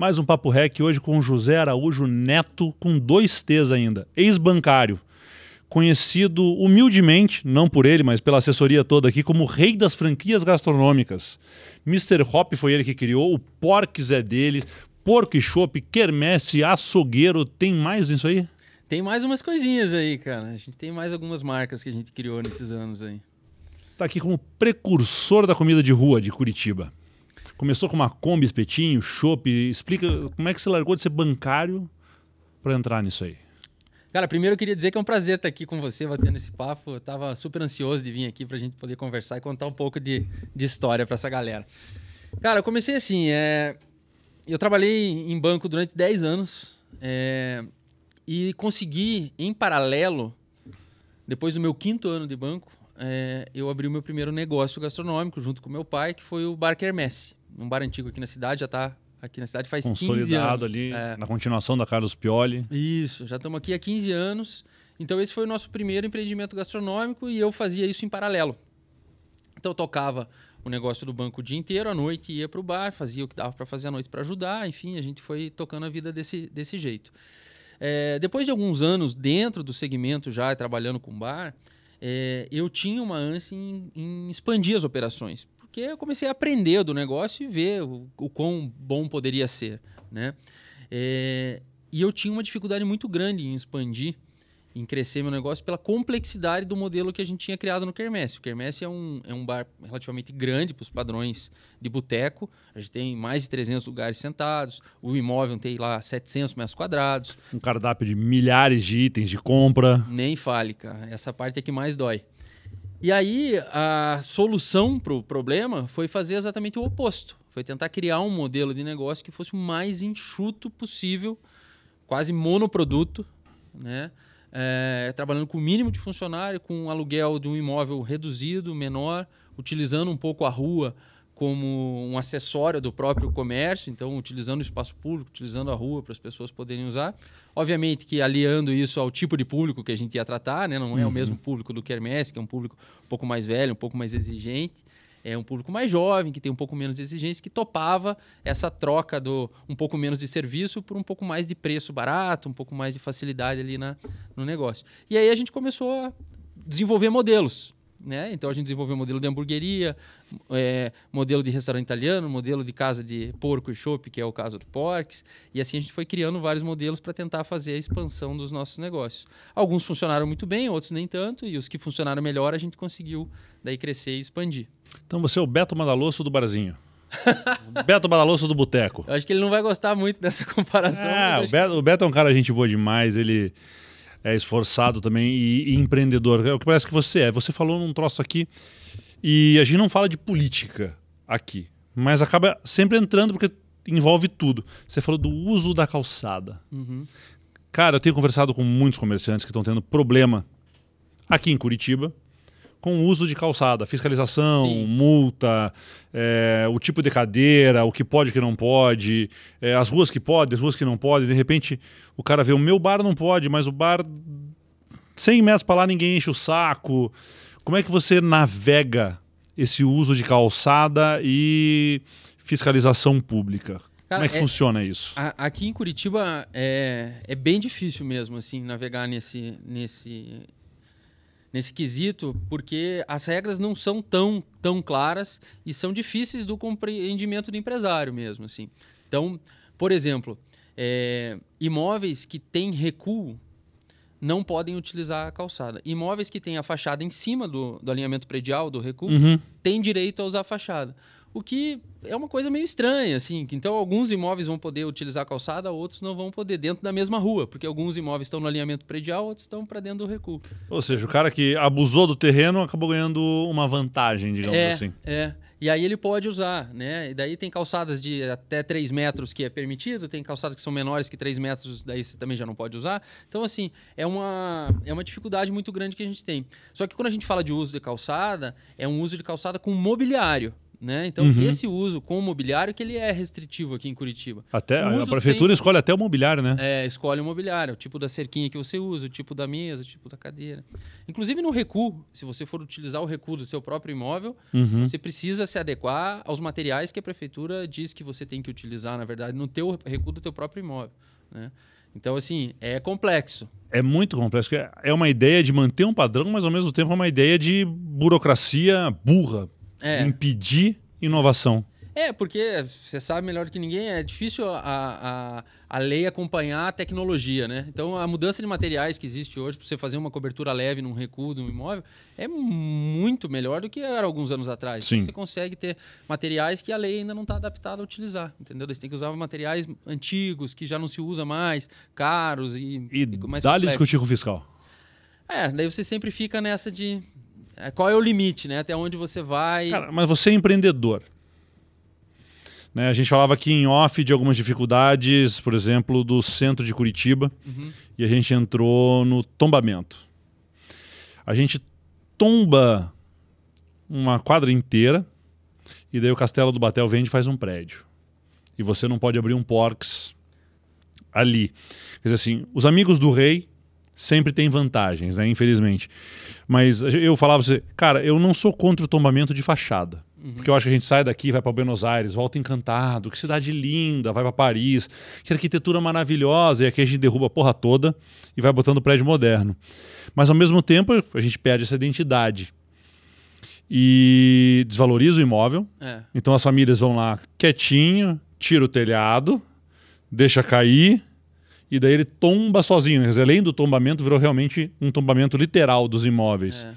Mais um Papo Rec hoje com José Araújo Neto, com dois T's ainda, ex-bancário. Conhecido humildemente, não por ele, mas pela assessoria toda aqui, como rei das franquias gastronômicas. Mr. Hop foi ele que criou, o Porques é dele, Porco e Chopp, Quermesse, Açougueiro, tem mais nisso aí? Tem mais umas coisinhas aí, cara. A gente tem mais algumas marcas que a gente criou nesses anos aí. Tá aqui como precursor da comida de rua de Curitiba. Começou com uma Kombi espetinho, chopp. Explica como é que você largou de ser bancário para entrar nisso aí. Cara, primeiro eu queria dizer que é um prazer estar aqui com você, batendo esse papo. Eu tava super ansioso de vir aqui para a gente poder conversar e contar um pouco de, de história para essa galera. Cara, eu comecei assim, é... eu trabalhei em banco durante 10 anos é... e consegui, em paralelo, depois do meu quinto ano de banco, é... eu abri o meu primeiro negócio gastronômico junto com meu pai, que foi o Bar Messi um bar antigo aqui na cidade, já está aqui na cidade faz 15 anos. ali, é. na continuação da Carlos Pioli. Isso, já estamos aqui há 15 anos. Então esse foi o nosso primeiro empreendimento gastronômico e eu fazia isso em paralelo. Então eu tocava o negócio do banco o dia inteiro, à noite ia para o bar, fazia o que dava para fazer à noite para ajudar, enfim, a gente foi tocando a vida desse, desse jeito. É, depois de alguns anos dentro do segmento já, trabalhando com bar, é, eu tinha uma ânsia em, em expandir as operações, porque eu comecei a aprender do negócio e ver o, o quão bom poderia ser, né? É, e eu tinha uma dificuldade muito grande em expandir, em crescer meu negócio pela complexidade do modelo que a gente tinha criado no Kermesse. O Kermesse é um, é um bar relativamente grande para os padrões de boteco. A gente tem mais de 300 lugares sentados. O imóvel tem lá 700 metros quadrados. Um cardápio de milhares de itens de compra. Nem fale, cara. Essa parte é que mais dói. E aí a solução para o problema foi fazer exatamente o oposto. Foi tentar criar um modelo de negócio que fosse o mais enxuto possível, quase monoproduto, né? É, trabalhando com o mínimo de funcionário, com um aluguel de um imóvel reduzido, menor, utilizando um pouco a rua como um acessório do próprio comércio, então utilizando o espaço público, utilizando a rua para as pessoas poderem usar. Obviamente que aliando isso ao tipo de público que a gente ia tratar, né? não é o uhum. mesmo público do Kermesse, que é um público um pouco mais velho, um pouco mais exigente. É um público mais jovem, que tem um pouco menos de exigência, que topava essa troca do um pouco menos de serviço por um pouco mais de preço barato, um pouco mais de facilidade ali na, no negócio. E aí a gente começou a desenvolver modelos né? Então a gente desenvolveu modelo de hamburgueria, é, modelo de restaurante italiano, modelo de casa de porco e chope, que é o caso do Porks, e assim a gente foi criando vários modelos para tentar fazer a expansão dos nossos negócios. Alguns funcionaram muito bem, outros nem tanto, e os que funcionaram melhor a gente conseguiu daí crescer e expandir. Então você é o Beto Madalosso do Barzinho. Beto Badaloso do Boteco. Eu acho que ele não vai gostar muito dessa comparação. É, o Beto, que... o Beto é um cara gente boa demais, ele é esforçado também e, e empreendedor. É o que parece que você é. Você falou num troço aqui e a gente não fala de política aqui, mas acaba sempre entrando porque envolve tudo. Você falou do uso da calçada. Uhum. Cara, eu tenho conversado com muitos comerciantes que estão tendo problema aqui em Curitiba com o uso de calçada, fiscalização, Sim. multa, é, o tipo de cadeira, o que pode e o que não pode, é, as ruas que podem, as ruas que não podem. De repente, o cara vê o meu bar não pode, mas o bar 100 metros para lá ninguém enche o saco. Como é que você navega esse uso de calçada e fiscalização pública? Cara, Como é que é, funciona isso? A, aqui em Curitiba é, é bem difícil mesmo assim navegar nesse, nesse nesse quesito, porque as regras não são tão, tão claras e são difíceis do compreendimento do empresário mesmo. Assim. Então, por exemplo, é, imóveis que têm recuo não podem utilizar a calçada. Imóveis que têm a fachada em cima do, do alinhamento predial, do recuo, uhum. têm direito a usar a fachada o que é uma coisa meio estranha, assim. Então, alguns imóveis vão poder utilizar a calçada, outros não vão poder, dentro da mesma rua, porque alguns imóveis estão no alinhamento predial, outros estão para dentro do recuo. Ou seja, o cara que abusou do terreno acabou ganhando uma vantagem, digamos é, assim. É. E aí ele pode usar, né? E daí tem calçadas de até 3 metros que é permitido, tem calçadas que são menores que 3 metros, daí você também já não pode usar. Então, assim, é uma, é uma dificuldade muito grande que a gente tem. Só que quando a gente fala de uso de calçada, é um uso de calçada com mobiliário. Né? Então, uhum. esse uso com o mobiliário que ele é restritivo aqui em Curitiba. Até a prefeitura escolhe até o mobiliário, né? É, escolhe o mobiliário, é o tipo da cerquinha que você usa, o tipo da mesa, o tipo da cadeira. Inclusive no recuo, se você for utilizar o recuo do seu próprio imóvel, uhum. você precisa se adequar aos materiais que a prefeitura diz que você tem que utilizar, na verdade, no teu recuo do teu próprio imóvel, né? Então, assim, é complexo. É muito complexo. É uma ideia de manter um padrão, mas ao mesmo tempo é uma ideia de burocracia burra, é. impedir inovação. É, porque você sabe melhor do que ninguém, é difícil a, a, a lei acompanhar a tecnologia, né? Então, a mudança de materiais que existe hoje, para você fazer uma cobertura leve num recuo de um imóvel, é muito melhor do que era alguns anos atrás. Sim. você consegue ter materiais que a lei ainda não está adaptada a utilizar, entendeu? Você tem que usar materiais antigos, que já não se usa mais, caros e... E dá-lhe discutir com o fiscal. É, daí você sempre fica nessa de é, qual é o limite, né? Até onde você vai. Cara, mas você é empreendedor. Né? A gente falava aqui em off de algumas dificuldades, por exemplo, do centro de Curitiba, uhum. e a gente entrou no tombamento. A gente tomba uma quadra inteira, e daí o Castelo do Batel vende e faz um prédio. E você não pode abrir um porcs ali. Quer dizer assim, os amigos do rei sempre tem vantagens, né? Infelizmente. Mas eu falava assim, cara, eu não sou contra o tombamento de fachada. Uhum. Porque eu acho que a gente sai daqui, vai para Buenos Aires, volta encantado, que cidade linda, vai para Paris, que arquitetura maravilhosa, e aqui a gente derruba a porra toda e vai botando prédio moderno. Mas ao mesmo tempo, a gente perde essa identidade. E desvaloriza o imóvel. É. Então as famílias vão lá quietinho, tira o telhado, deixa cair, e daí ele tomba sozinho. Quer além do tombamento, virou realmente um tombamento literal dos imóveis. É.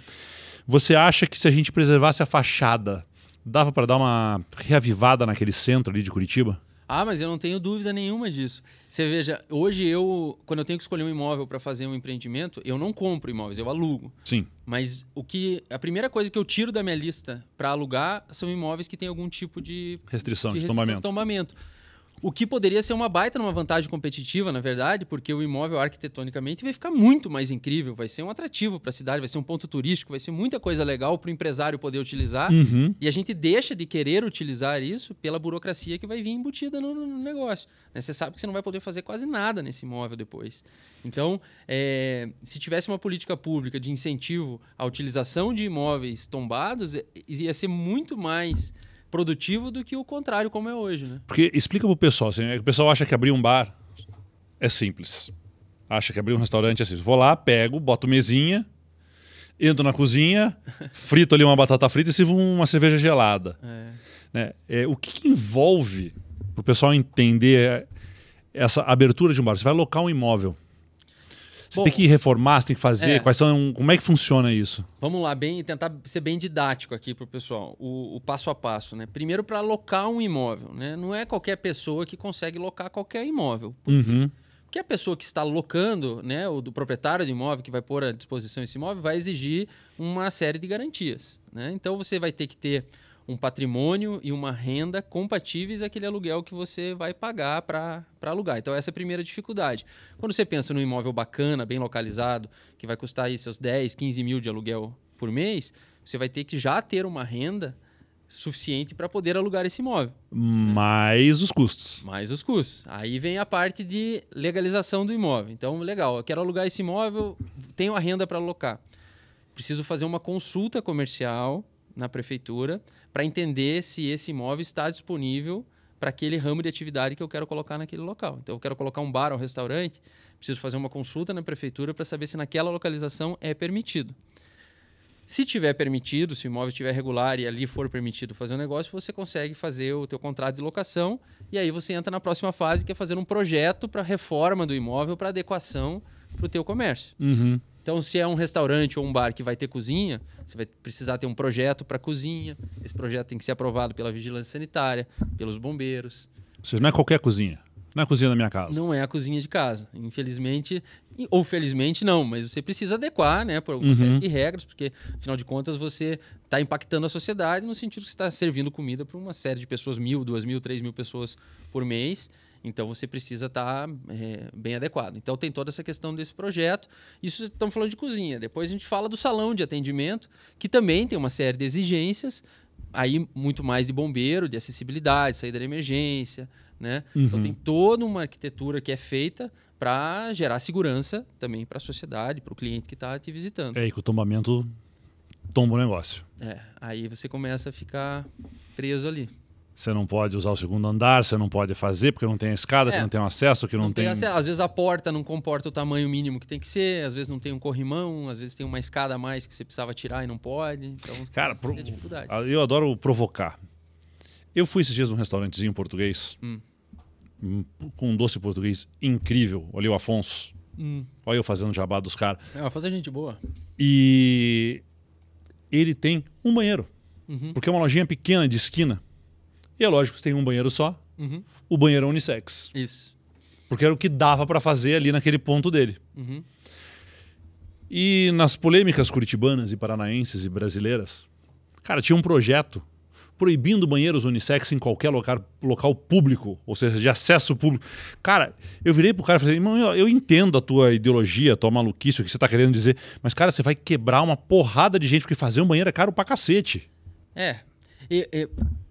Você acha que se a gente preservasse a fachada, dava para dar uma reavivada naquele centro ali de Curitiba? Ah, mas eu não tenho dúvida nenhuma disso. Você veja, hoje eu, quando eu tenho que escolher um imóvel para fazer um empreendimento, eu não compro imóveis, eu alugo. Sim. Mas o que a primeira coisa que eu tiro da minha lista para alugar são imóveis que têm algum tipo de restrição de, restrição tombamento. De tombamento. O que poderia ser uma baita numa vantagem competitiva, na verdade, porque o imóvel arquitetonicamente vai ficar muito mais incrível, vai ser um atrativo para a cidade, vai ser um ponto turístico, vai ser muita coisa legal para o empresário poder utilizar. Uhum. E a gente deixa de querer utilizar isso pela burocracia que vai vir embutida no, no negócio. Né? Você sabe que você não vai poder fazer quase nada nesse imóvel depois. Então, é, se tivesse uma política pública de incentivo à utilização de imóveis tombados, eh, ia ser muito mais produtivo do que o contrário, como é hoje, né? Porque explica pro pessoal, assim, né? o pessoal acha que abrir um bar é simples. Acha que abrir um restaurante é simples. Vou lá, pego, boto mesinha, entro na cozinha, frito ali uma batata frita e sirvo uma cerveja gelada. É. Né? É, o que, que envolve, pro pessoal entender, é, essa abertura de um bar? Você vai alocar um imóvel. Você Bom, tem que reformar, você tem que fazer? É. Quais são, como é que funciona isso? Vamos lá, bem tentar ser bem didático aqui para o pessoal, o passo a passo. Né? Primeiro, para alocar um imóvel. Né? Não é qualquer pessoa que consegue locar qualquer imóvel. Por uhum. Porque a pessoa que está locando, né, O do proprietário do imóvel que vai pôr à disposição esse imóvel, vai exigir uma série de garantias. Né? Então, você vai ter que ter um patrimônio e uma renda compatíveis àquele aluguel que você vai pagar para alugar. Então, essa é a primeira dificuldade. Quando você pensa num imóvel bacana, bem localizado, que vai custar aí seus 10, 15 mil de aluguel por mês, você vai ter que já ter uma renda suficiente para poder alugar esse imóvel. Mais os custos. Mais os custos. Aí vem a parte de legalização do imóvel. Então, legal, eu quero alugar esse imóvel, tenho a renda para alocar. Preciso fazer uma consulta comercial na prefeitura para entender se esse imóvel está disponível para aquele ramo de atividade que eu quero colocar naquele local. Então, eu quero colocar um bar ou um restaurante, preciso fazer uma consulta na prefeitura para saber se naquela localização é permitido. Se tiver permitido, se o imóvel estiver regular e ali for permitido fazer um negócio, você consegue fazer o teu contrato de locação e aí você entra na próxima fase, que é fazer um projeto para reforma do imóvel, para adequação para o teu comércio. Uhum. Então, se é um restaurante ou um bar que vai ter cozinha, você vai precisar ter um projeto para cozinha. Esse projeto tem que ser aprovado pela vigilância sanitária, pelos bombeiros. Ou seja, não é qualquer cozinha. Não é a cozinha da minha casa. Não é a cozinha de casa. Infelizmente, ou felizmente não, mas você precisa adequar, né, por algumas uhum. regras, porque afinal de contas você está impactando a sociedade no sentido que está servindo comida para uma série de pessoas, mil, duas mil, três mil pessoas por mês. Então você precisa estar tá, é, bem adequado. Então tem toda essa questão desse projeto. Isso estamos falando de cozinha. Depois a gente fala do salão de atendimento, que também tem uma série de exigências, aí muito mais de bombeiro, de acessibilidade, saída de emergência, né? Então, uhum. Então tem toda uma arquitetura que é feita para gerar segurança também para a sociedade, para o cliente que está te visitando. É, e que o tombamento tomba o negócio. É, aí você começa a ficar preso ali. Você não pode usar o segundo andar, você não pode fazer, porque não tem escada, é. que não tem acesso, que não, não tem. tem... Às vezes a porta não comporta o tamanho mínimo que tem que ser, às vezes não tem um corrimão, às vezes tem uma escada a mais que você precisava tirar e não pode. Então, cara, pro... dificuldade. Ah, eu adoro provocar. Eu fui esses dias num restaurantezinho português, hum. com um doce português incrível. Olha o Afonso. Hum. Olha eu fazendo jabá dos caras. É, fazer gente boa. E ele tem um banheiro. Uhum. Porque é uma lojinha pequena de esquina é lógico, tem um banheiro só. Uhum. O banheiro é unissex. Isso. Porque era o que dava para fazer ali naquele ponto dele. Uhum. E nas polêmicas curitibanas e paranaenses e brasileiras, cara, tinha um projeto proibindo banheiros unissex em qualquer local, local público, ou seja, de acesso público. Cara, eu virei pro cara e falei, irmão, eu, eu, entendo a tua ideologia, a tua maluquice, o que você tá querendo dizer, mas, cara, você vai quebrar uma porrada de gente, porque fazer um banheiro é caro pra cacete. É,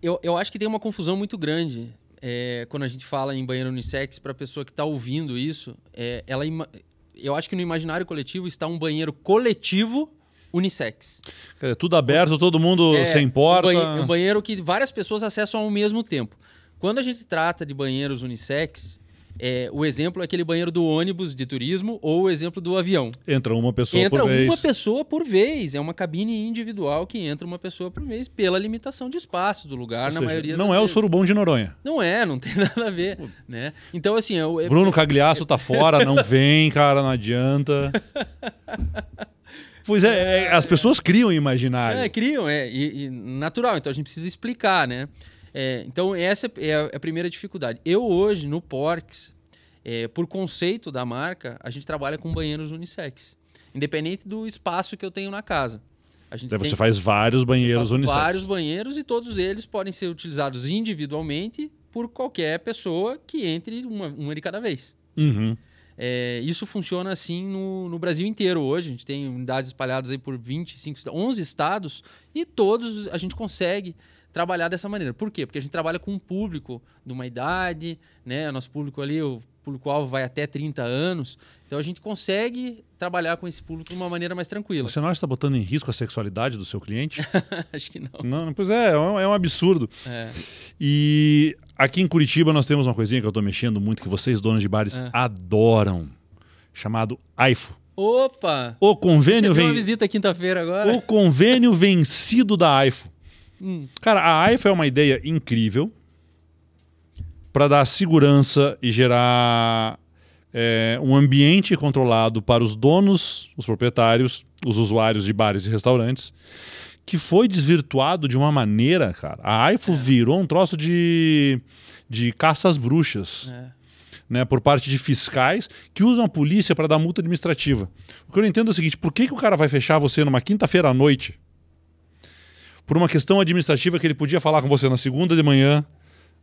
eu, eu, acho que tem uma confusão muito grande é, quando a gente fala em banheiro unissex para a pessoa que está ouvindo isso. É, ela eu acho que no imaginário coletivo está um banheiro coletivo unissex. É tudo aberto, todo mundo é, sem porta. Um um banheiro que várias pessoas acessam ao mesmo tempo. Quando a gente trata de banheiros unissex, é, o exemplo é aquele banheiro do ônibus de turismo ou o exemplo do avião. Entra uma pessoa entra por vez. Entra uma pessoa por vez. É uma cabine individual que entra uma pessoa por vez pela limitação de espaço do lugar, ou na seja, maioria Não é vezes. o Sorobão de Noronha. Não é, não tem nada a ver. Né? Então, assim. é... é- Bruno é- Cagliaço tá fora, não vem, cara, não adianta. Pois é, é, as pessoas criam imaginário. É, criam, é, e, e natural. Então a gente precisa explicar, né? É, então, essa é a, é a, primeira dificuldade. Eu hoje, no Porks, é, por conceito da marca, a gente trabalha com banheiros unissex. Independente do espaço que eu tenho na casa. A gente então, tem, você faz vários banheiros unissex. Vários banheiros e todos eles podem ser utilizados individualmente por qualquer pessoa que entre uma, uma de cada vez. Uhum. É, isso funciona assim no, no, Brasil inteiro hoje. A gente tem unidades espalhadas aí por 25, 11 estados e todos a gente consegue trabalhar dessa maneira. Por quê? Porque a gente trabalha com um público de uma idade, né? O nosso público ali, o público-alvo vai até 30 anos. Então a gente consegue trabalhar com esse público de uma maneira mais tranquila. Você não acha que está botando em risco a sexualidade do seu cliente? Acho que não. não. Pois é, é, é um, absurdo. É. E aqui em Curitiba nós temos uma coisinha que eu estou mexendo muito, que vocês, donos de bares, é. adoram, chamado AIFO. Opa! O convênio vem... uma visita quinta-feira agora. O convênio vencido da AIFO. Hum. Cara, a AIFA é uma ideia incrível para dar segurança e gerar é, um ambiente controlado para os donos, os proprietários, os usuários de bares e restaurantes, que foi desvirtuado de uma maneira, cara. A AIFA é. virou um troço de, de caças bruxas. É. Né, por parte de fiscais que usam a polícia para dar multa administrativa. O que eu entendo é o seguinte: por que, que o cara vai fechar você numa quinta-feira à noite por uma questão administrativa que ele podia falar com você na segunda de manhã,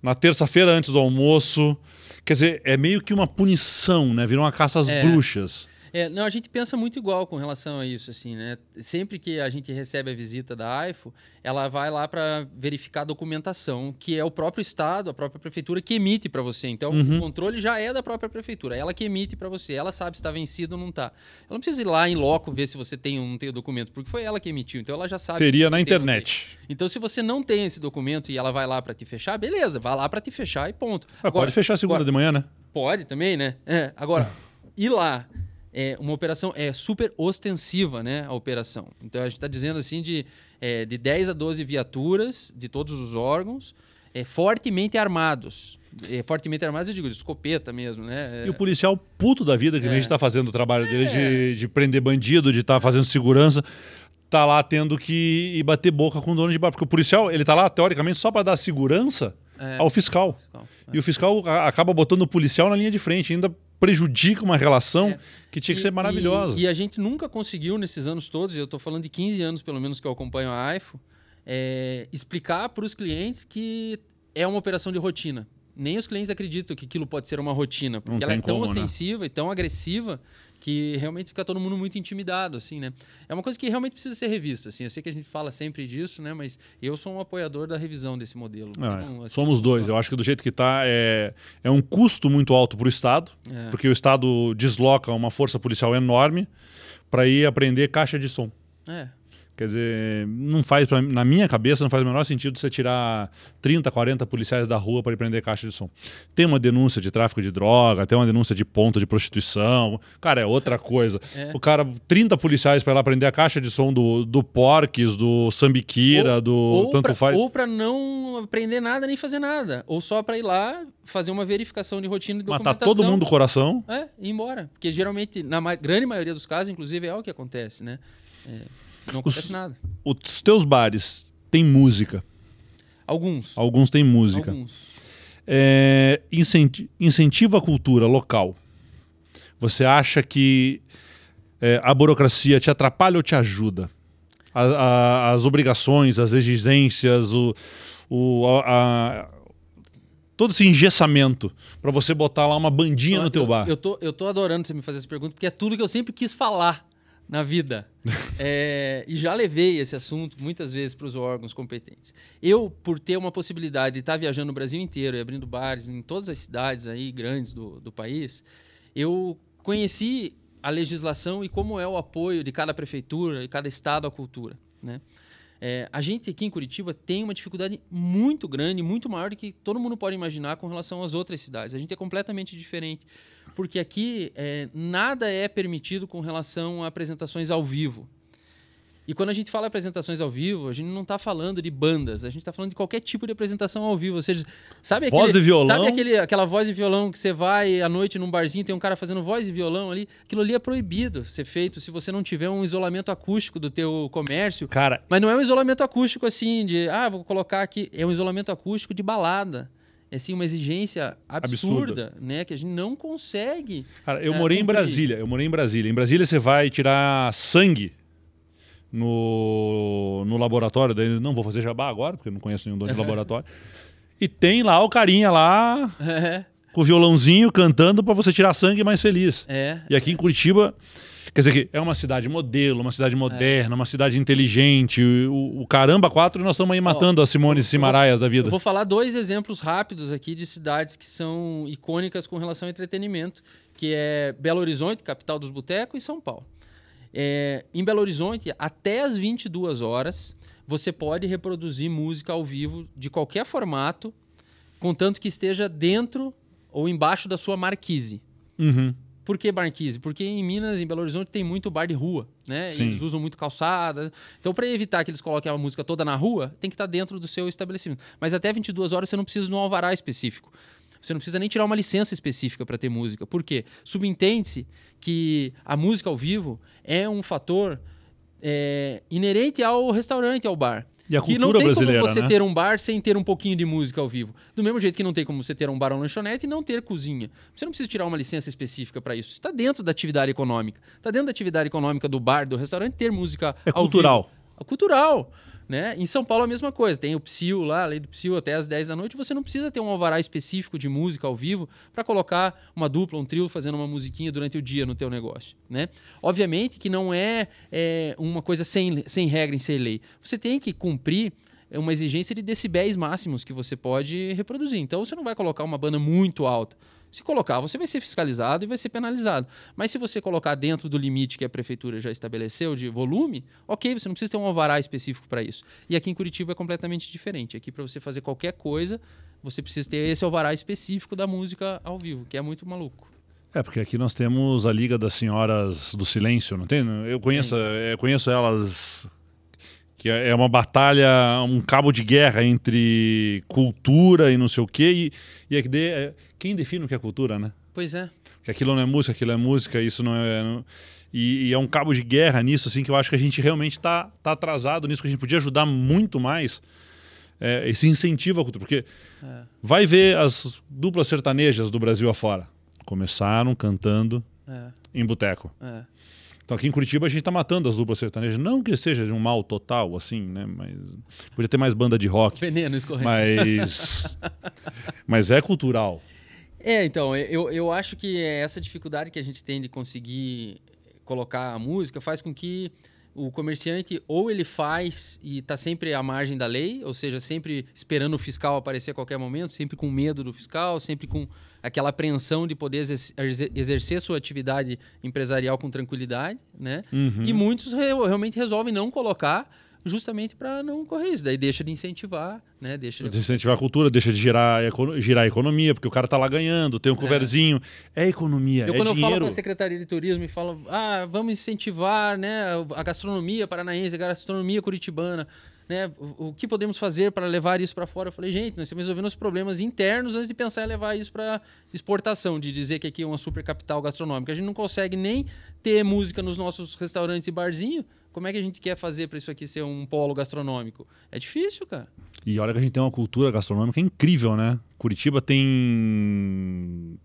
na terça-feira antes do almoço. Quer dizer, é meio que uma punição, né? Virou uma caça às é. bruxas. É, não, a gente pensa muito igual com relação a isso, assim, né? Sempre que a gente recebe a visita da AIFO, ela vai lá para verificar a documentação, que é o próprio Estado, a própria Prefeitura que emite para você. Então, uhum. o controle já é da própria Prefeitura, é ela que emite para você. Ela sabe se está vencido ou não está. Ela não precisa ir lá em loco ver se você tem ou não tem o documento, porque foi ela que emitiu, então ela já sabe. Teria na internet. Então, se você não tem esse documento e ela vai lá para te fechar, beleza, vai lá para te fechar e ponto. Ah, agora, pode fechar segunda agora, de manhã, né? Pode também, né? É, agora, ir lá é uma operação é super ostensiva, né? A operação. Então a gente está dizendo assim de, é, de 10 a 12 viaturas de todos os órgãos, é, fortemente armados. É, fortemente armados, eu digo, de escopeta mesmo, né? É... E o policial puto da vida, que a é. gente está fazendo o trabalho dele de, é. de prender bandido, de estar tá fazendo segurança, tá lá tendo que ir bater boca com o dono de bar. Porque o policial, ele tá lá, teoricamente, só para dar segurança é, ao fiscal. fiscal é. E o fiscal acaba botando o policial na linha de frente, ainda prejudica uma relação é. que tinha que e, ser maravilhosa. E, e, a gente nunca conseguiu, nesses anos todos, eu estou falando de 15 anos pelo menos que eu acompanho a AIFO, é, explicar para os clientes que é uma operação de rotina. Nem os clientes acreditam que aquilo pode ser uma rotina, porque ela é tão como, ofensiva né? e tão agressiva que realmente fica todo mundo muito intimidado, assim, né? É uma coisa que realmente precisa ser revista, assim. Eu sei que a gente fala sempre disso, né? Mas eu sou um apoiador da revisão desse modelo. Ah, não, assim, somos dois. Eu acho que do jeito que está é, é um custo muito alto para o Estado, é. porque o Estado desloca uma força policial enorme para ir aprender caixa de som. É. Quer dizer, não faz pra, na minha cabeça não faz o menor sentido você tirar 30, 40 policiais da rua para prender caixa de som. Tem uma denúncia de tráfico de droga, tem uma denúncia de ponto de prostituição. Cara, é outra coisa. É. O cara, 30 policiais para ir lá prender a caixa de som do, do Porques, do Sambiquira, ou, do ou tanto faz. Ou para não prender nada nem fazer nada, ou só para ir lá fazer uma verificação de rotina e documentação. Matar todo mundo do coração. É, e ir embora, porque geralmente na grande maioria dos casos, inclusive, é o que acontece, né? É. Não acontece os, nada. Os teus bares têm música? Alguns. Alguns têm música. Alguns. É, incenti incentiva a cultura local. Você acha que é, a burocracia te atrapalha ou te ajuda? A, a, as obrigações, as exigências, o, o, a, todo esse engessamento para você botar lá uma bandinha eu, no teu eu, bar. Eu tô, eu tô adorando você me fazer essa pergunta, porque é tudo que eu sempre quis falar na vida. é, e já levei esse assunto muitas vezes para os órgãos competentes. Eu, por ter uma possibilidade de estar tá viajando no Brasil inteiro e abrindo bares em todas as cidades aí grandes do, do país, eu conheci a legislação e como é o apoio de cada prefeitura e cada estado à cultura. Né? É, a gente aqui em Curitiba tem uma dificuldade muito grande, muito maior do que todo mundo pode imaginar com relação às outras cidades. A gente é completamente diferente porque aqui é, nada é permitido com relação a apresentações ao vivo. E quando a gente fala apresentações ao vivo, a gente não está falando de bandas, a gente está falando de qualquer tipo de apresentação ao vivo. Ou seja, sabe voz aquele, e violão? Sabe aquele, aquela voz e violão que você vai à noite num barzinho, tem um cara fazendo voz e violão ali? Aquilo ali é proibido ser feito se você não tiver um isolamento acústico do teu comércio. Cara. Mas não é um isolamento acústico assim de, ah, vou colocar aqui. É um isolamento acústico de balada. É, assim, uma exigência absurda, absurda, né? Que a gente não consegue. Cara, eu é, morei cumprir. em Brasília, eu morei em Brasília. Em Brasília você vai tirar sangue no, no laboratório, daí não vou fazer jabá agora, porque não conheço nenhum dono de laboratório. E tem lá o carinha lá com o violãozinho cantando para você tirar sangue mais feliz. É, e aqui é. em Curitiba Quer dizer que é uma cidade modelo, uma cidade é. moderna, é. uma cidade inteligente. O, o caramba, quatro, nós estamos aí matando Ó, as e Simaraias da vida. Eu vou falar dois exemplos rápidos aqui de cidades que são icônicas com relação ao entretenimento, que é Belo Horizonte, capital dos botecos, e São Paulo. É, em Belo Horizonte, até as 22 horas, você pode reproduzir música ao vivo de qualquer formato, contanto que esteja dentro ou embaixo da sua marquise. Uhum. Por que Marquise? Porque em Minas, em Belo Horizonte, tem muito bar de rua, né? Eles usam muito calçada. Então, para evitar que eles coloquem a música toda na rua, tem que estar tá dentro do seu estabelecimento. Mas até 22 horas você não precisa de um alvará específico. Você não precisa nem tirar uma licença específica para ter música. Por quê? Subentende-se que a música ao vivo é um fator é, inerente ao restaurante, ao bar. E a cultura que não tem como você né? ter um bar sem ter um pouquinho de música ao vivo. Do mesmo jeito que não tem como você ter um bar ou lanchonete e não ter cozinha. Você não precisa tirar uma licença específica para isso. Está dentro da atividade econômica. Está dentro da atividade econômica do bar, do restaurante, ter música é ao cultural. vivo. É cultural. Cultural. Né? Em São Paulo a mesma coisa, tem o Psyu lá, a lei do Psyu até às 10 da noite, você não precisa ter um alvará específico de música ao vivo para colocar uma dupla, um trio fazendo uma musiquinha durante o dia no teu negócio, né? Obviamente que não é, é uma coisa sem, sem regra e sem lei. Você tem que cumprir uma exigência de decibéis máximos que você pode reproduzir. Então você não vai colocar uma banda muito alta. Se colocar, você vai ser fiscalizado e vai ser penalizado. Mas se você colocar dentro do limite que a prefeitura já estabeleceu de volume, ok, você não precisa ter um alvará específico para isso. E aqui em Curitiba é completamente diferente. Aqui, para você fazer qualquer coisa, você precisa ter esse alvará específico da música ao vivo, que é muito maluco. É, porque aqui nós temos a Liga das Senhoras do Silêncio, não tem? Eu conheço, é, conheço elas que é, é uma batalha, um cabo de guerra entre cultura e não sei o quê. E, e é que de, é, quem define o que é cultura, né? Pois é. Que aquilo não é música, aquilo é música, isso não é. Não, e, e, é um cabo de guerra nisso, assim, que eu acho que a gente realmente está tá atrasado nisso, que a gente podia ajudar muito mais é, esse incentivo à cultura. Porque é. vai ver as duplas sertanejas do Brasil afora. Começaram cantando é. em boteco. É. Então aqui em Curitiba a gente está matando as duplas sertanejas. Não que seja de um mal total, assim, né? Mas podia ter mais banda de rock. Veneno escorrendo. Mas, mas é cultural. É, então, é, eu, eu acho que essa dificuldade que a gente tem de conseguir colocar a música faz com que o comerciante ou ele faz e está sempre à margem da lei, ou seja, sempre esperando o fiscal aparecer a qualquer momento, sempre com medo do fiscal, sempre com aquela apreensão de poder exercer sua atividade empresarial com tranquilidade, né? Uhum. E muitos realmente resolvem não colocar justamente para não correr isso. Daí deixa de incentivar, né? Deixa de, incentivar a cultura, deixa de girar, girar a economia, porque o cara tá lá ganhando, tem um é. coverzinho. É, economia, eu, é quando dinheiro. eu falo com a Secretaria de Turismo e falo, ah, vamos incentivar né, a gastronomia paranaense, a gastronomia curitibana, né? O, que podemos fazer para levar isso para fora? Eu falei, gente, nós temos que resolver os problemas internos antes de pensar em levar isso para exportação, de dizer que aqui é uma super capital gastronômica. A gente não consegue nem ter música nos nossos restaurantes e barzinhos, como é que a gente quer fazer para isso aqui ser um polo gastronômico? É difícil, cara. E olha que a gente tem uma cultura gastronômica incrível, né? Curitiba tem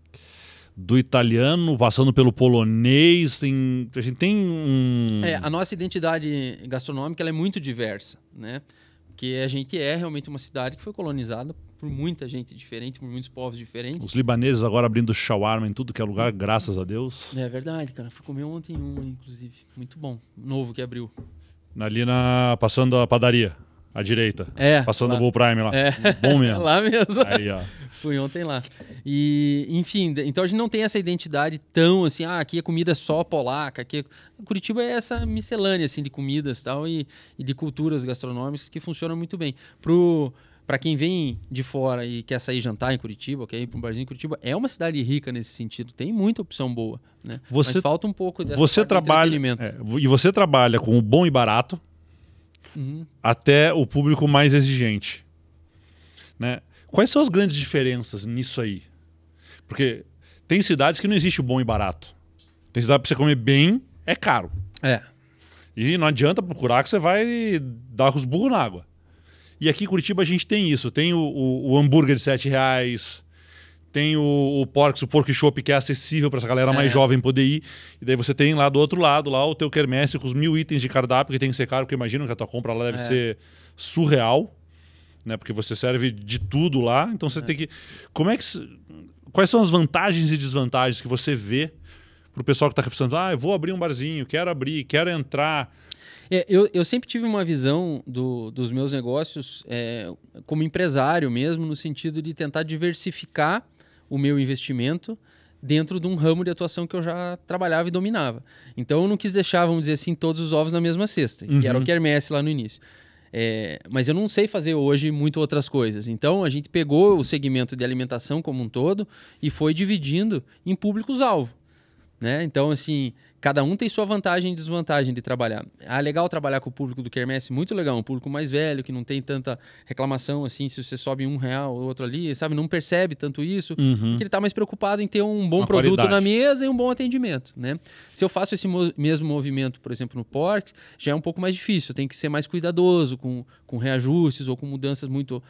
do italiano, passando pelo polonês, tem, a gente tem um... É, a nossa identidade gastronômica é muito diversa, né? Porque a gente é realmente uma cidade que foi colonizada por muita gente diferente, por muitos povos diferentes. Os libaneses agora abrindo shawarma em tudo que é lugar, graças a Deus. É verdade, cara. Fui comer ontem um, inclusive. Muito bom. Novo que abriu. Ali na... Passando a padaria. À direita. É. Passando lá. o Bull Prime lá. É. Bom mesmo. lá mesmo. Aí, ó. Fui ontem lá. E, enfim, então a gente não tem essa identidade tão assim, ah, aqui a é comida é só polaca. Aqui é... Curitiba é essa miscelânea, assim, de comidas tal, e, e de culturas gastronômicas que funciona muito bem. Pro para quem vem de fora e quer sair jantar em Curitiba, quer ir para um barzinho em Curitiba, é uma cidade rica nesse sentido, tem muita opção boa, né? Você, Mas falta um pouco dessa você trabalha, é, e você trabalha com o bom e barato uhum. até o público mais exigente, né? Quais são as grandes diferenças nisso aí? Porque tem cidades que não existe bom e barato. Tem cidade para você comer bem é caro. É. E não adianta procurar que você vai dar os burros na água. E aqui em Curitiba a gente tem isso. Tem o, o, o hambúrguer de 7 reais, tem o, o Porks, o Pork Shop, que é acessível para essa galera mais é. jovem poder ir. E daí você tem lá do outro lado, lá o teu quermesse com os mil itens de cardápio, que tem que ser caro, porque imagino que a tua compra lá deve é. ser surreal, né? Porque você serve de tudo lá. Então você é. tem que. Como é que. Quais são as vantagens e desvantagens que você vê para o pessoal que está pensando, ah, eu vou abrir um barzinho, quero abrir, quero entrar. É, eu, eu sempre tive uma visão do, dos meus negócios é, como empresário mesmo, no sentido de tentar diversificar o meu investimento dentro de um ramo de atuação que eu já trabalhava e dominava. Então eu não quis deixar, vamos dizer assim, todos os ovos na mesma cesta, uhum. que era o uhum. quermesse lá no início. É, mas eu não sei fazer hoje muito outras coisas. Então a gente pegou o segmento de alimentação como um todo e foi dividindo em públicos-alvo. Né? Então, assim, Cada um tem sua vantagem e desvantagem de trabalhar. Ah, legal trabalhar com o público do Kermesse, muito legal. Um público mais velho, que não tem tanta reclamação assim, se você sobe um real ou outro ali, sabe? Não percebe tanto isso. Uhum. Porque ele está mais preocupado em ter um bom Uma produto qualidade. na mesa e um bom atendimento, né? Se eu faço esse mo mesmo movimento, por exemplo, no Porks, já é um pouco mais difícil. Tem que ser mais cuidadoso com, com reajustes ou com mudanças muito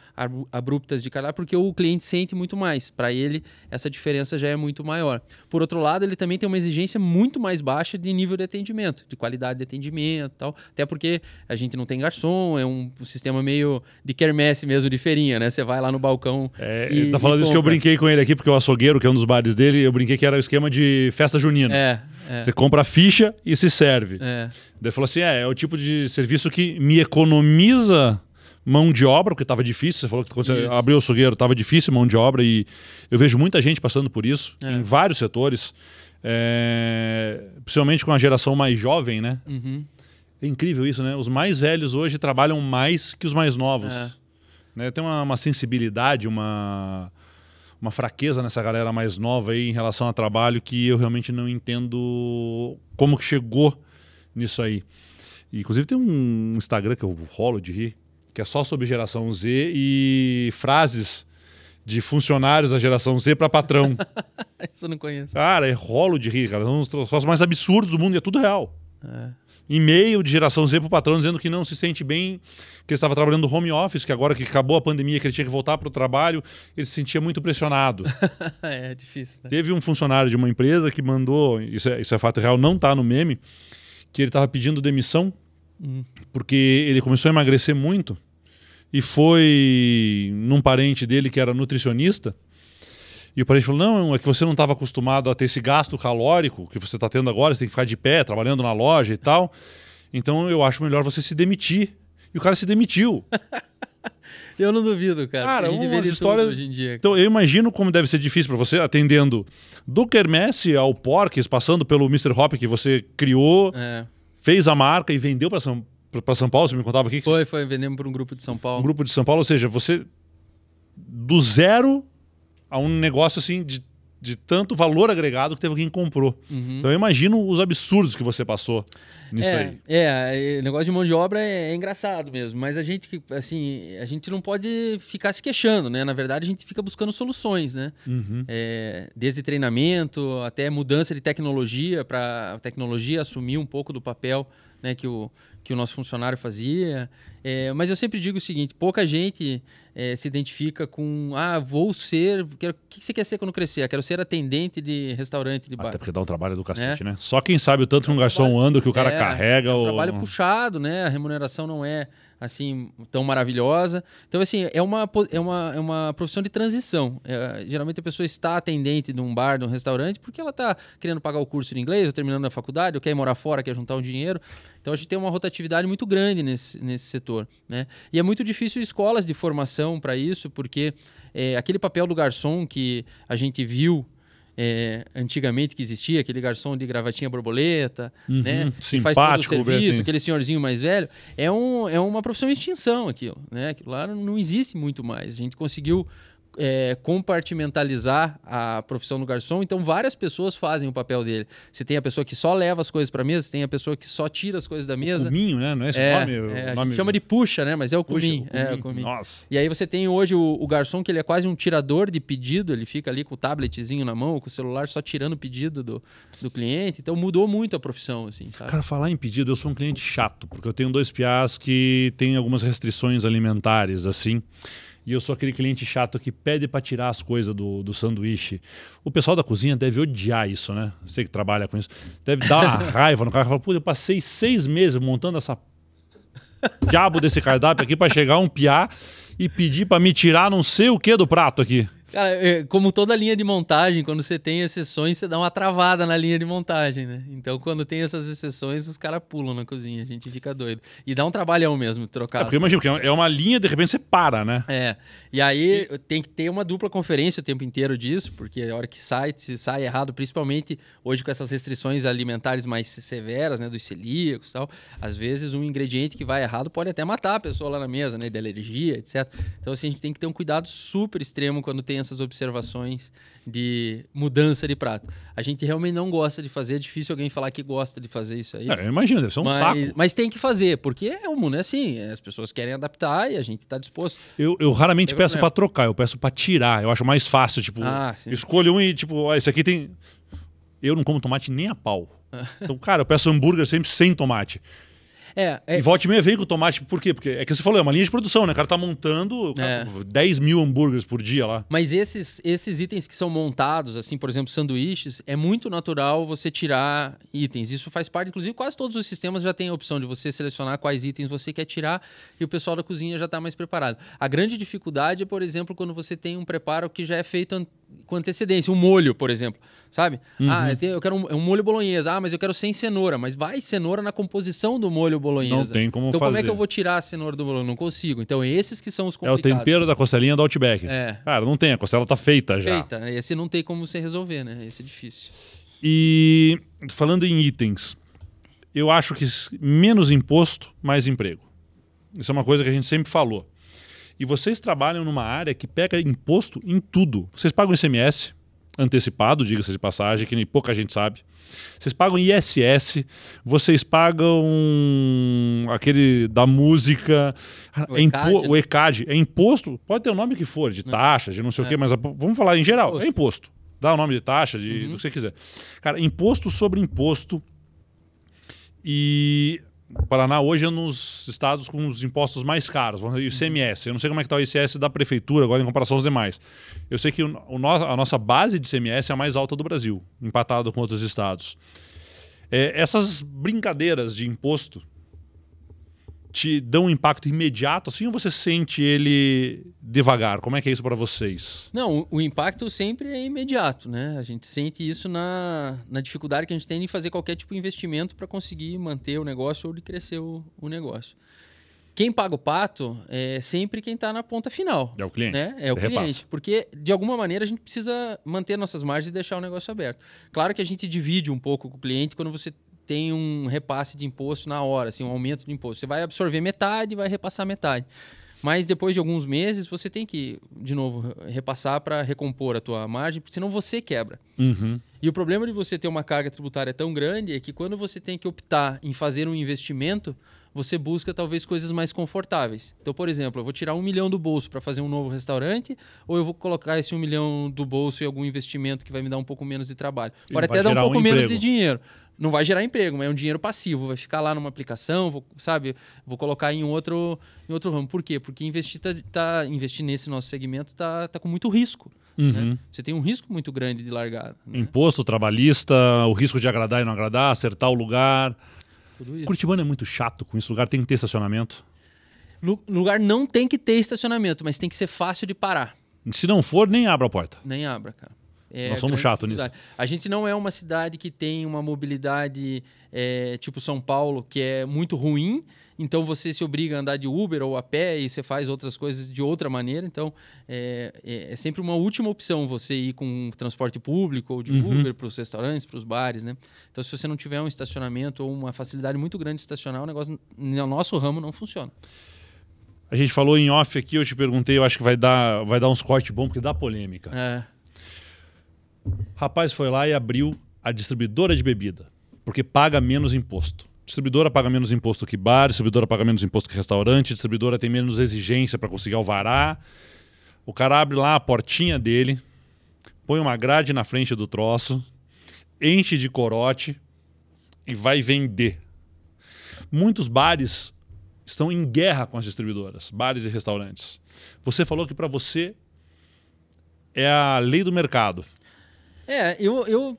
abruptas de cara, porque o cliente sente muito mais. Para ele, essa diferença já é muito maior. Por outro lado, ele também tem uma exigência muito mais baixa baixa de nível de atendimento, de qualidade de atendimento tal. Até porque a gente não tem garçom, é um sistema meio de quermesse mesmo, de feirinha, né? Você vai lá no balcão. É, e, ele tá falando isso que eu brinquei com ele aqui, porque o açougueiro, que é um dos bares dele, eu brinquei que era o esquema de festa junina. É, é. Você compra a ficha e se serve. É. Daí falou assim: é, é o tipo de serviço que me economiza mão de obra, porque estava difícil. Você falou que isso. abriu o açougueiro, estava difícil mão de obra. E eu vejo muita gente passando por isso, é. em vários setores. É, principalmente com a geração mais jovem, né? Uhum. É incrível isso, né? Os mais velhos hoje trabalham mais que os mais novos. É. Né? Tem uma, uma sensibilidade, uma, uma fraqueza nessa galera mais nova aí em relação a trabalho que eu realmente não entendo como que chegou nisso aí. Inclusive tem um Instagram que eu rolo de rir, que é só sobre geração Z e frases de funcionários da geração Z para patrão. Isso eu não conheço. Cara, é rolo de rir, cara. São os troços mais absurdos do mundo e é tudo real. É. E-mail de geração Z pro patrão dizendo que não se sente bem, que ele estava trabalhando home office, que agora que acabou a pandemia, que ele tinha que voltar para o trabalho, ele se sentia muito pressionado. é, é difícil. Né? Teve um funcionário de uma empresa que mandou, isso é, isso é fato real, não tá no meme, que ele estava pedindo demissão hum. porque ele começou a emagrecer muito e foi num parente dele que era nutricionista. E o parente falou: não, é que você não estava acostumado a ter esse gasto calórico que você está tendo agora, você tem que ficar de pé, trabalhando na loja e tal. Então eu acho melhor você se demitir. E o cara se demitiu. eu não duvido, cara. Cara, umas histórias. Hoje em dia, então, cara. Então eu imagino como deve ser difícil para você atendendo do Kermesse ao Porques, passando pelo Mr. Hop que você criou, é. fez a marca e vendeu para São para São Paulo, você me contava aqui? Foi, foi, vendemos para um grupo de São Paulo. Um grupo de São Paulo, ou seja, você do zero a um negócio assim de, de tanto valor agregado que teve alguém que comprou. Uhum. Então eu imagino os absurdos que você passou nisso é, aí. É, é negócio de mão de obra é, é, engraçado mesmo, mas a gente, assim, a gente não pode ficar se queixando, né? Na verdade, a gente fica buscando soluções, né? Uhum. É, desde treinamento até mudança de tecnologia, para a tecnologia assumir um pouco do papel né, que, o, que o nosso funcionário fazia. É, mas eu sempre digo o seguinte: pouca gente é, se identifica com, ah, vou ser, quero, o que você quer ser quando crescer? Ah, quero ser atendente de restaurante de bar. Até porque dá um trabalho do é. cacete, é. né? Só quem sabe o tanto que um garçom anda que o cara Carrega é um o. trabalho puxado, né? A remuneração não é assim tão maravilhosa. Então, assim, é uma, é uma, é uma profissão de transição. É, geralmente a pessoa está atendente de um bar, de um restaurante, porque ela está querendo pagar o curso de inglês, ou terminando a faculdade, ou quer ir morar fora, quer juntar um dinheiro. Então a gente tem uma rotatividade muito grande nesse, nesse setor. Né? E é muito difícil escolas de formação para isso, porque é, aquele papel do garçom que a gente viu é, antigamente que existia, aquele garçom de gravatinha borboleta, uhum, né? Que faz todo o serviço, aquele senhorzinho mais velho. É, um, é uma profissão de extinção aquilo, né? Aquilo lá não existe muito mais. A gente conseguiu é, compartimentalizar a profissão do garçom, então várias pessoas fazem o papel dele. Você tem a pessoa que só leva as coisas para mesa, você tem a pessoa que só tira as coisas da mesa. O cuminho, né? Não é esse é, nome, é, nome... Chama de puxa, né? Mas é o cubinho. É, o cubinho. Nossa. E aí você tem hoje o, o, garçom que ele é quase um tirador de pedido, ele fica ali com o tabletzinho na mão, com o celular, só tirando o pedido do, do cliente. Então mudou muito a profissão, assim, sabe? Cara, falar em pedido, eu sou um cliente chato, porque eu tenho dois piás que tem algumas restrições alimentares, assim e eu sou aquele cliente chato que pede para tirar as coisas do, do sanduíche. O pessoal da cozinha deve odiar isso, né? Você que trabalha com isso. Deve dar uma raiva no cara. Fala, pô, eu passei seis meses montando essa diabo desse cardápio aqui para chegar um piá e pedir para me tirar não sei o que do prato aqui. Cara, é, como toda linha de montagem, quando você tem exceções, você dá uma travada na linha de montagem, né? Então, quando tem essas exceções, os caras pulam na cozinha, a gente fica doido. E dá um trabalhão mesmo trocar. É porque imagina, porque é uma linha, de repente você para, né? É. E aí e... tem que ter uma dupla conferência o tempo inteiro disso, porque a hora que sai, se sai errado, principalmente hoje com essas restrições alimentares mais severas, né? Dos celíacos e tal, às vezes um ingrediente que vai errado pode até matar a pessoa lá na mesa, né? De alergia, etc. Então, assim, a gente tem que ter um cuidado super extremo quando tem tem essas observações de mudança de prato. A gente realmente não gosta de fazer, é difícil alguém falar que gosta de fazer isso aí. É, imagina, deve ser um mas, saco. Mas tem que fazer, porque é, o mundo é assim, é, as pessoas querem adaptar e a gente está disposto. Eu, eu raramente tem peço para trocar, eu peço para tirar, eu acho mais fácil, tipo, ah, escolho um e tipo, ó, esse aqui tem... Eu não como tomate nem a pau. Então, cara, eu peço hambúrguer sempre sem tomate. É, é... E volte meia veículo com tomate, por quê? Porque é que você falou, é uma linha de produção, né? O cara tá montando cara, é. 10 mil hambúrgueres por dia lá. Mas esses, esses itens que são montados, assim, por exemplo, sanduíches, é muito natural você tirar itens. Isso faz parte, inclusive, quase todos os sistemas já têm a opção de você selecionar quais itens você quer tirar e o pessoal da cozinha já está mais preparado. A grande dificuldade é, por exemplo, quando você tem um preparo que já é feito com antecedência. Um molho, por exemplo, sabe? Ah, uhum. Ah, eu, tenho, eu quero um, é um, molho bolonhesa. Ah, mas eu quero sem cenoura. Mas vai cenoura na composição do molho bolonhesa. Não tem como então, fazer. Então como é que eu vou tirar a cenoura do bolonhesa? Não consigo. Então é esses que são os complicados. É o tempero da costelinha do Outback. É. Cara, não tem. A costela tá feita já. Feita. Esse não tem como você resolver, né? Esse é difícil. E falando em itens, eu acho que menos imposto, mais emprego. Isso é uma coisa que a gente sempre falou. E vocês trabalham numa área que pega imposto em tudo. Vocês pagam ICMS antecipado, diga-se de passagem, que nem pouca gente sabe. Vocês pagam ISS, vocês pagam aquele da música, o, é ECAD, o né? ECAD, é imposto, pode ter o nome que for, de né? taxa, de não sei é. o quê, é. mas vamos falar em geral, imposto. é imposto. Dá o nome de taxa, de, uhum. do que você quiser. Cara, imposto sobre imposto, e o Paraná hoje é um dos estados com os impostos mais caros, o ICMS. Eu não sei como é que está o ICMS da prefeitura agora em comparação aos demais. Eu sei que o, o, a nossa base de ICMS é a mais alta do Brasil, empatado com outros estados. É, essas brincadeiras de imposto te dão um impacto imediato assim ou você sente ele devagar? Como é que é isso para vocês? Não, o, o, impacto sempre é imediato, né? A gente sente isso na, na dificuldade que a gente tem em fazer qualquer tipo de investimento para conseguir manter o negócio ou de crescer o, o negócio. Quem paga o pato é sempre quem está na ponta final. É o cliente. Né? É você o cliente. Repassa. Porque, de alguma maneira, a gente precisa manter nossas margens e deixar o negócio aberto. Claro que a gente divide um pouco com o cliente quando você tem um repasse de imposto na hora, assim, um aumento de imposto. Você vai absorver metade e vai repassar metade. Mas depois de alguns meses, você tem que, de novo, repassar para recompor a tua margem, porque senão você quebra. Uhum. E o problema de você ter uma carga tributária tão grande é que quando você tem que optar em fazer um investimento, você busca talvez coisas mais confortáveis. Então, por exemplo, eu vou tirar um milhão do bolso para fazer um novo restaurante, ou eu vou colocar esse um milhão do bolso em algum investimento que vai me dar um pouco menos de trabalho. Pode até dar um pouco um menos de dinheiro. Não vai gerar emprego, mas é um dinheiro passivo, vai ficar lá numa aplicação, vou, sabe? Vou colocar em outro, em outro ramo. Por quê? Porque investir, tá, tá investir nesse nosso segmento está tá com muito risco. Né? Uhum. Né? Você tem um risco muito grande de largar. Né? Imposto trabalhista, o risco de agradar e não agradar, acertar o lugar. Tudo isso. Curitibano é muito chato com isso. O lugar tem que ter estacionamento. Lu lugar não tem que ter estacionamento, mas tem que ser fácil de parar. Se não for, nem abra a porta. Nem abra, cara. É Nós somos chato nisso. A gente não é uma cidade que tem uma mobilidade é, tipo São Paulo, que é muito ruim, então você se obriga a andar de Uber ou a pé e você faz outras coisas de outra maneira. Então é, é, é sempre uma última opção você ir com transporte público ou de uhum. Uber para os restaurantes, para os bares, né? Então se você não tiver um estacionamento ou uma facilidade muito grande de estacionar, o negócio no nosso ramo não funciona. A gente falou em off aqui, eu te perguntei, eu acho que vai dar, vai dar uns cortes bons, porque dá polêmica. É. Rapaz foi lá e abriu a distribuidora de bebida, porque paga menos imposto. Distribuidora paga menos imposto que bar, distribuidora paga menos imposto que restaurante, distribuidora tem menos exigência para conseguir alvará. O cara abre lá a portinha dele, põe uma grade na frente do troço, enche de corote e vai vender. Muitos bares estão em guerra com as distribuidoras, bares e restaurantes. Você falou que para você é a lei do mercado. É, eu, eu,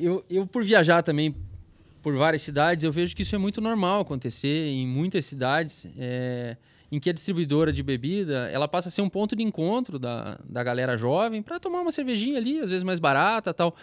eu, eu por viajar também por várias cidades, eu vejo que isso é muito normal acontecer em muitas cidades, é, em que a distribuidora de bebida ela passa a ser um ponto de encontro da, da galera jovem para tomar uma cervejinha ali, às vezes mais barata tal.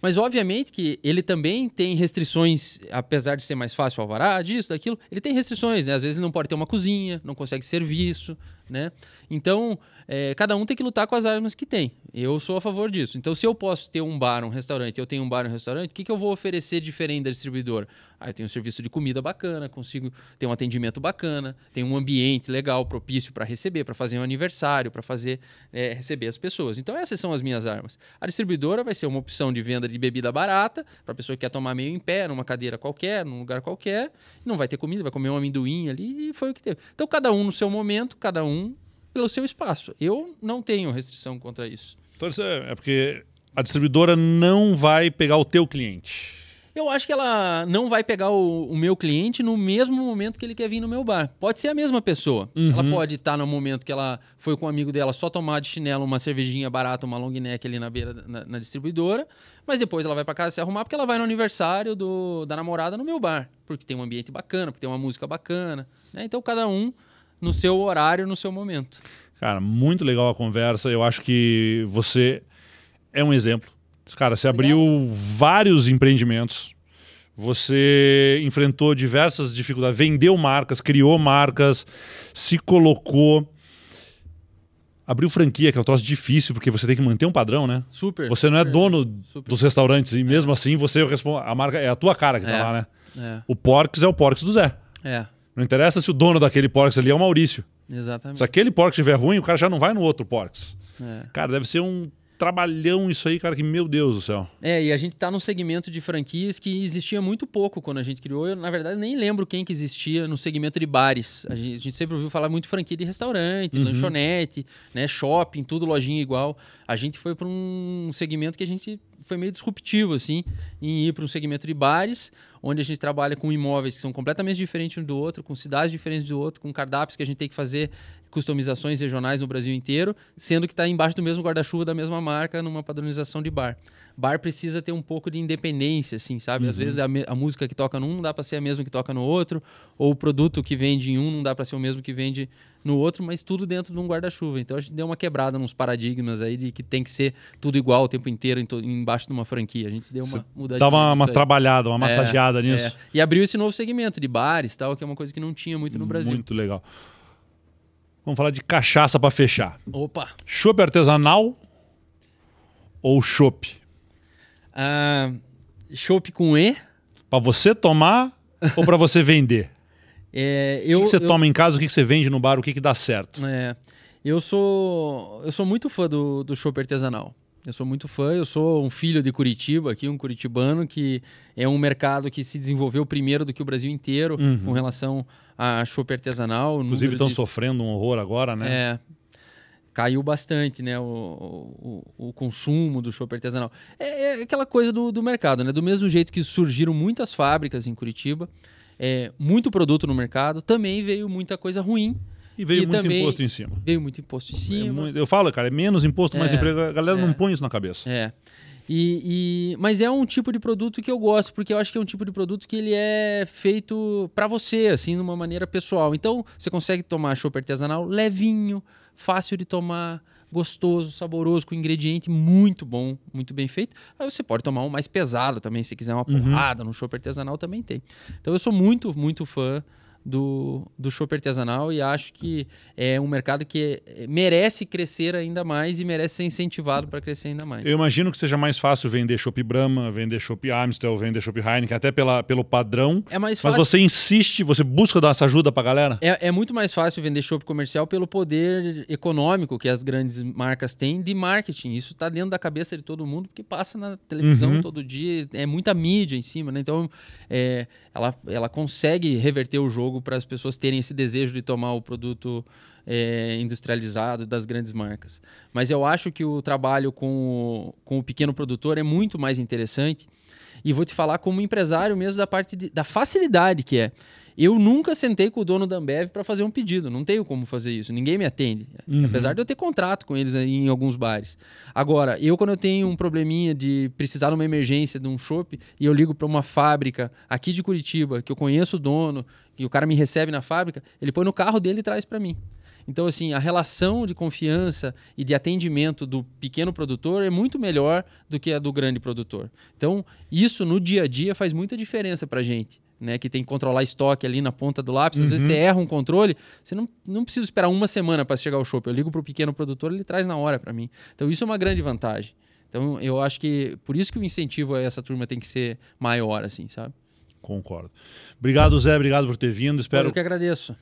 Mas obviamente que ele também tem restrições, apesar de ser mais fácil alvará, disso, daquilo, ele tem restrições, né? Às vezes ele não pode ter uma cozinha, não consegue serviço, né? Então, é, cada um tem que lutar com as armas que tem. Eu sou a favor disso. Então, se eu posso ter um bar, um restaurante, eu tenho um bar, um restaurante, o que, que eu vou oferecer diferente da distribuidora? Ah, eu tenho um serviço de comida bacana, consigo ter um atendimento bacana, tenho um ambiente legal, propício para receber, para fazer um aniversário, para fazer é, receber as pessoas. Então, essas são as minhas armas. A distribuidora vai ser uma opção de venda de bebida barata, para a pessoa que quer tomar meio em pé, numa cadeira qualquer, num lugar qualquer, não vai ter comida, vai comer um amendoim ali e foi o que teve. Então, cada um no seu momento, cada um pelo seu espaço. Eu não tenho restrição contra isso. Então, é porque a distribuidora não vai pegar o teu cliente. Eu acho que ela não vai pegar o, o, meu cliente no mesmo momento que ele quer vir no meu bar. Pode ser a mesma pessoa. Uhum. Ela pode estar no momento que ela foi com um amigo dela só tomar de chinelo uma cervejinha barata, uma long neck ali na beira na, na distribuidora, mas depois ela vai para casa se arrumar porque ela vai no aniversário do, da namorada no meu bar, porque tem um ambiente bacana, porque tem uma música bacana. Né? Então cada um no seu horário, no seu momento. Cara, muito legal a conversa. Eu acho que você é um exemplo. Cara, você abriu vários empreendimentos. Você enfrentou diversas dificuldades, vendeu marcas, criou marcas, se colocou. Abriu franquia, que é um troço difícil, porque você tem que manter um padrão, né? Super. Você não é super, dono super. dos restaurantes, e mesmo é. assim você responde. A marca é a tua cara que tá é, lá, né? É. O Porks é o Porks do Zé. É. Não interessa se o dono daquele Porks ali é o Maurício. Exatamente. Se aquele porco estiver ruim, o cara já não vai no outro porco. É. Cara, deve ser um trabalhão isso aí, cara, que meu Deus do céu. É, e a gente tá num segmento de franquias que existia muito pouco quando a gente criou. Eu, na verdade, nem lembro quem que existia no segmento de bares. A gente, a gente sempre ouviu falar muito franquia de restaurante, uhum. lanchonete, né, shopping, tudo lojinha igual. A gente foi para um segmento que a gente foi meio disruptivo, assim, em ir para um segmento de bares, onde a gente trabalha com imóveis que são completamente diferentes um do outro, com cidades diferentes do outro, com cardápios que a gente tem que fazer customizações regionais no Brasil inteiro, sendo que está embaixo do mesmo guarda-chuva da mesma marca, numa padronização de bar. Bar precisa ter um pouco de independência, assim, sabe? Uhum. Às vezes a, a, música que toca num não dá para ser a mesma que toca no outro, ou o produto que vende em um não dá para ser o mesmo que vende no outro, mas tudo dentro de um guarda-chuva. Então a gente deu uma quebrada nos paradigmas aí de que tem que ser tudo igual o tempo inteiro em embaixo de uma franquia. A gente deu uma Você mudadinha. Dá uma, uma trabalhada, uma é, massageada é, nisso. É. E abriu esse novo segmento de bares tal, que é uma coisa que não tinha muito no Brasil. Muito legal. Vamos falar de cachaça para fechar. Opa! Chopp artesanal ou Chope Uh, ah, com E. Para você tomar ou para você vender? É, eu, o que, você eu... toma em casa, o que, que você vende no bar, o que, que dá certo? É, eu sou eu sou muito fã do, do chopp artesanal. Eu sou muito fã, eu sou um filho de Curitiba aqui, um curitibano, que é um mercado que se desenvolveu primeiro do que o Brasil inteiro uhum. com relação a chopp artesanal. Inclusive estão de... sofrendo um horror agora, né? É, caiu bastante né, o, o, o consumo do chopp artesanal. É, é, aquela coisa do, do mercado, né? Do mesmo jeito que surgiram muitas fábricas em Curitiba, é, muito produto no mercado, também veio muita coisa ruim. E veio e muito imposto em cima. Veio muito imposto em é cima. eu falo, cara, é menos imposto, mais é, emprego. A galera é, não põe isso na cabeça. É. E, e, mas é um tipo de produto que eu gosto, porque eu acho que é um tipo de produto que ele é feito para você, assim, de uma maneira pessoal. Então, você consegue tomar chopp artesanal levinho, fácil de tomar, gostoso, saboroso, com ingrediente muito bom, muito bem feito. Aí você pode tomar um mais pesado também, se quiser uma uhum. porrada, No num chopp artesanal também tem. Então eu sou muito, muito fã do, do chopp artesanal e acho que é um mercado que merece crescer ainda mais e merece ser incentivado para crescer ainda mais. Eu imagino que seja mais fácil vender chopp Brahma, vender chopp Amstel, vender chopp Heineken, até pela, pelo padrão. É mais fácil. Mas você insiste, você busca dar essa ajuda para a galera? É, é muito mais fácil vender chopp comercial pelo poder econômico que as grandes marcas têm de marketing. Isso está dentro da cabeça de todo mundo, porque passa na televisão uhum. todo dia, é muita mídia em cima, né? Então, é, ela, ela consegue reverter o jogo para as pessoas terem esse desejo de tomar o produto é, industrializado das grandes marcas. Mas eu acho que o trabalho com o, com o pequeno produtor é muito mais interessante e vou te falar como empresário mesmo da parte de, da facilidade que é. Eu nunca sentei com o dono da Ambev para fazer um pedido. Não tenho como fazer isso. Ninguém me atende. Uhum. Apesar de eu ter contrato com eles em alguns bares. Agora, eu quando eu tenho um probleminha de precisar de uma emergência, de um chopp, e eu ligo para uma fábrica aqui de Curitiba, que eu conheço o dono, e o cara me recebe na fábrica, ele põe no carro dele e traz para mim. Então, assim, a relação de confiança e de atendimento do pequeno produtor é muito melhor do que a do grande produtor. Então, isso no dia a dia faz muita diferença para a gente. Né, que tem que controlar estoque ali na ponta do lápis. Às vezes uhum. você erra um controle, você não, não precisa esperar uma semana para chegar ao shopping. Eu ligo para o pequeno produtor, ele traz na hora para mim. Então isso é uma grande vantagem. Então eu acho que por isso que o incentivo a essa turma tem que ser maior, assim, sabe? Concordo. Obrigado, Zé. Obrigado por ter vindo. Espero. Eu que agradeço.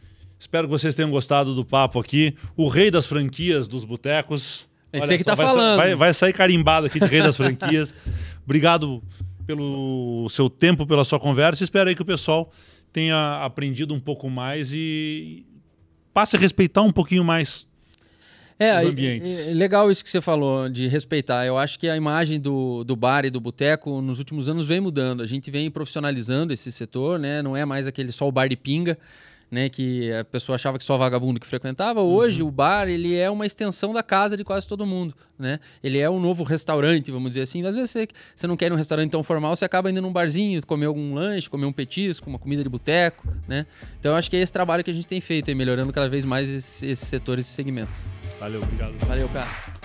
Espero que vocês tenham gostado do papo aqui. O rei das franquias dos botecos. Esse é Olha, é que tá vai falando. Sa vai, vai, sair carimbado aqui de rei das franquias. Obrigado pelo seu tempo, pela sua conversa. Espero aí que o pessoal tenha aprendido um pouco mais e passe a respeitar um pouquinho mais é, os é, ambientes. É legal isso que você falou de respeitar. Eu acho que a imagem do, do bar e do boteco nos últimos anos vem mudando. A gente vem profissionalizando esse setor, né? Não é mais aquele só o bar de pinga né, que a pessoa achava que só vagabundo que frequentava, uhum. hoje uhum. o bar ele é uma extensão da casa de quase todo mundo, né? Ele é um novo restaurante, vamos dizer assim. Às vezes você, você não quer ir num restaurante tão formal, você acaba indo num barzinho, comer algum lanche, comer um petisco, uma comida de boteco, né? Então eu acho que é esse trabalho que a gente tem feito, aí, melhorando cada vez mais esse, esse setor, esse segmento. Valeu, obrigado. Valeu, cara.